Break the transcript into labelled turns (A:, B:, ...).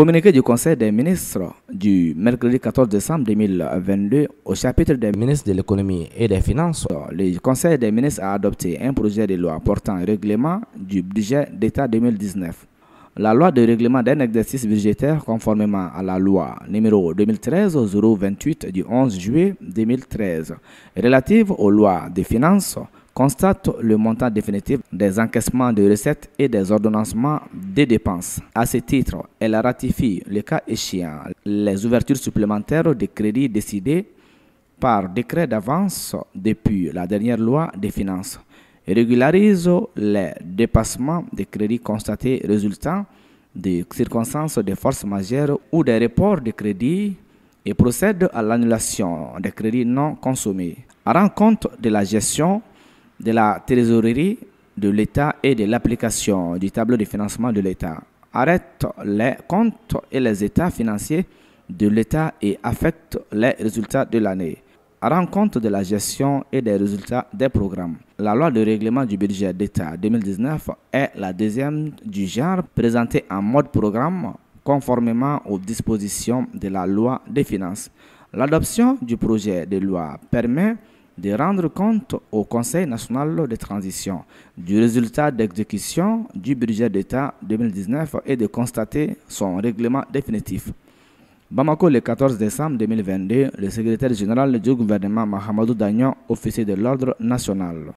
A: Communiqué du Conseil des ministres du mercredi 14 décembre 2022 au chapitre des ministres de l'économie et des finances, le Conseil des ministres a adopté un projet de loi portant règlement du budget d'État 2019. La loi de règlement d'un exercice budgétaire conformément à la loi numéro 2013-028 du 11 juillet 2013 relative aux lois des finances constate le montant définitif des encaissements de recettes et des ordonnancements des dépenses. À ce titre, elle ratifie, le cas échéant, les ouvertures supplémentaires des crédits décidées par décret d'avance depuis la dernière loi des finances régularise les dépassements des crédits constatés résultant des circonstances de force majeure ou des reports de crédits et procède à l'annulation des crédits non consommés. À compte de la gestion de la trésorerie de l'État et de l'application du tableau de financement de l'État. Arrête les comptes et les états financiers de l'État et affecte les résultats de l'année. Rend compte de la gestion et des résultats des programmes. La loi de règlement du budget d'État 2019 est la deuxième du genre présentée en mode programme conformément aux dispositions de la loi des finances. L'adoption du projet de loi permet de rendre compte au Conseil national de transition du résultat d'exécution du budget d'État 2019 et de constater son règlement définitif. Bamako, le 14 décembre 2022, le secrétaire général du gouvernement Mahamadou Dagnon, officier de l'ordre national.